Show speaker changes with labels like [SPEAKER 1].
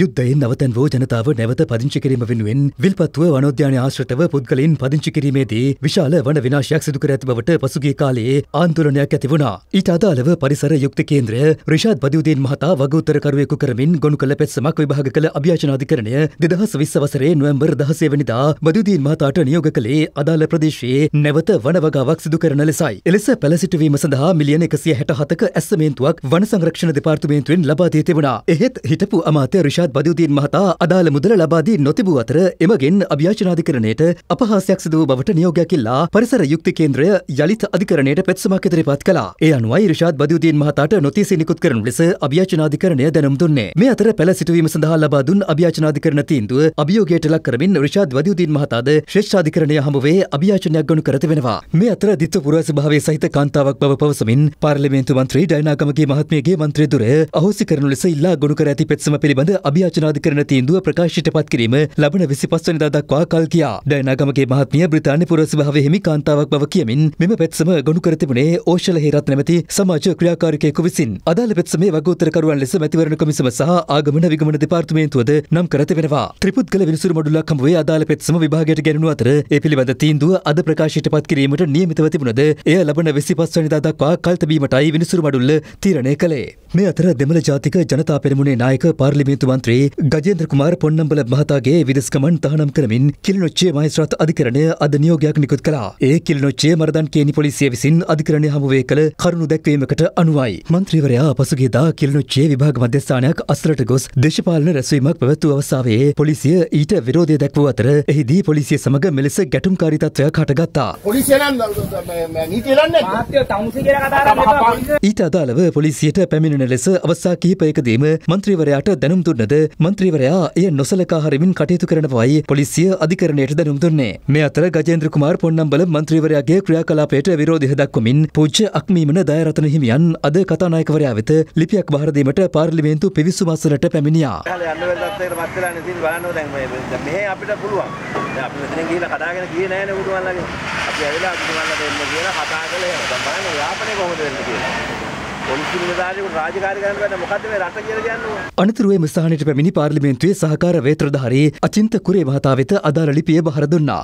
[SPEAKER 1] යුද්ධයෙන් නවතැන්වෝ ජනතාව නැවත පදිංචි කිරීම වෙනුවෙන් විල්පත්ව වනෝද්‍යාන ආශ්‍රතව පුද්ගලයින් පදිංචි කිරීමේදී විශාල වන විනාශයක් සිදුකර ඇති බවට පසුගිය කාලයේ ආන්දෝලනයක් ඇති වුණා. ඊට අදාළව පරිසර යුක්ති කේන්ද්‍රය රිෂාද් බදියුදීන් මහතා වගඋත්තරකරුවෙකු කරමින් ගොනු කළ පෙත්සමක් විභාග කළ අභ්‍යාචනාධිකරණය දෙදහස් විස්ස වසරේ නොවැම්බර් දහසේවනිදා බදුදීන් මහතාට නියෝග කළේ අදාළ ප්‍රදේශයේ නැවත වනවගාවක් සිදු කරන ලෙසයි. එලෙස පැලසිටවීම සඳහා මිලියන එකසිය හැට හතක ඇස්සමේන්තුවක් වන සංරක්ෂණ දෙපාර්තමේන්තුවෙන් ලබා දී තිබුණා. එහෙත් හිටපු අමාත්‍ය රිෂා රිෂාද් බදවදීන් මහතා අදාළ මුදල ලබාදී නොතිබූ අතර එමගෙන් අභ්‍යාචනාධිකරණයට අපහාසයක් සිදුව බවට නියෝගයකිල්ලා පරිසර යුක්ති කේන්ද්‍රය යළිත අධිකරණයට පැත්සමක් ඉදිරිපත් කළා. ඒ අනුවයි රිෂාද් බදවදීන් මහතාට නොතිසි නිකුත් කරනු ලෙස අභ්‍යාචනාධිකරණය දැනුම් දුන්නේ. මේ අතර පැළ සිටුවීම සඳහා ලබා දුන් අභ්‍යාචනාධිකරණ තීන්දුව අභියෝගයට ලක් කරමින් රිෂාද් බදවදීන් මහතාද ශ්‍රේෂ්ඨාධිකරණය හමුවේ අභ්‍යාචනයක් ගනු කරත වෙනවා. මේ අතර දිත්ව පුරවැසිභාවයේ සහිත කාන්තාවක් බව පවසමින් පාර්ලිමේන්තු මන්ත්‍රී ඩයනාගමගේ මහත්මියගේ මන්ත්‍රී දුර අහෝසි කරනු ලෙස ඉල්ලා ගොනු කර ඇති පෙත්සම පිළිබඳ අභියාචනාධිකරණ තීන්දුව ප්‍රකාශයට පත් කිරීම ලබන 25 වෙනිදා දක්වා කල් කියා. ඩයනාගමගේ මහත්මිය බ්‍රිතාන්‍ය පුරසභාවේ හිමි කාන්තාවක් බව කියමින් මෙම පැත්සම ගොනු කර තිබුණේ ඕෂල හේරත් නැමැති සමාජ ක්‍රියාකාරිකයෙකු විසින්. අදාළ පැත්සමේ වගෝත්තරකරුවන් ලෙස මැතිවරණ කොමිසම සහ ආගමන විගමන දෙපාර්තමේන්තුවද නම් කර තිබෙනවා. ත්‍රිපුද්ගල විනිසුරු මඩුල්ලක් හමුවේ අදාළ පැත්සම විභාගයට ගැනුණු අතර ඒ පිළිබඳ තීන්දුව අද ප්‍රකාශයට පත් කිරීමට නියමිතව තිබුණද එය ලබන 25 වෙනිදා දක්වා කල් තැබීමටයි විනිසුරු මඩුල්ල තීරණය කළේ. මේ අතර දෙමළ ජාතික ජනතා පෙරමුණේ නායක පාර්ලිමේන්තු මන්ත්‍රී ගජේන්ද්‍ර කුමාර් පොන්නම්බල මහතාගේ විදස්කමන් තහනම් කරමින් කිලිනොච්චේ මහේස්ත්‍රාත් අධිකරණය අද නියෝගයක් නිකුත් කළා. ඒ කිලිනොච්චේ මරදන් කේනි පොලිසිය විසින් අධිකරණය හමුවේ කළ කරුණු දැක්වීමකට අනුවයි. මන්ත්‍රීවරයා පසුගියදා කිලිනොච්චේ විභාග මධ්‍යස්ථානයක් අස්රට ගොස් දේශපාලන රැස්වීමක් පැවැත්වූ අවස්ථාවේ පොලිසිය ඊට විරෝධය දැක්වූ අතර එහිදී පොලිසිය සමග මෙලෙස ගැටුම්කාරීතත්වයක් හටගත්තා. පොලිසියනම් ඊට අදාළව පොලිසියට පැමිණෙන ලෙස අවස්ථා කිහිපයකදීම මන්ත්‍රීවරයාට දැනුම් දුන්නද සිදුවීමට මන්ත්‍රීවරයා එය නොසලකා හරිමින් කටයුතු කරනවායි පොලිසිය අධිකරණයට දැනුම් දුන්නේ. මේ අතර ගජේන්ද්‍ර කුමාර් පොන්නම්බල මන්ත්‍රීවරයාගේ ක්‍රියාකලාපයට විරෝධය දක්වමින් පූජ්‍ය අක්මීමන දයරතන හිමියන් අද කතානායකවරයා වෙත ලිපියක් බාර දීමට පාර්ලිමේන්තු පිවිසුම් අසලට පැමිණියා.
[SPEAKER 2] මෙහෙ අපිට පුළුවන්. දැන් අපි මෙතන ගිහිල්ලා කඩාගෙන ගියේ නැහැ නේ උඩුවල්ලාගේ. අපි ඇවිල්ලා අපි උඩුවල්ලා දෙන්න කියලා කතා කළේ. දැන් බලන්න යාපනේ කොහොමද වෙන්නේ කියලා.
[SPEAKER 1] අනතුරුවේ මස්ථානයට පැමිණි පාර්ලිමේන්තුවේ සහකාර වේත්‍රධාරී අචින්ත කුරේ මහතා වෙත අදාළ ලිපිය බහර දුන්නා.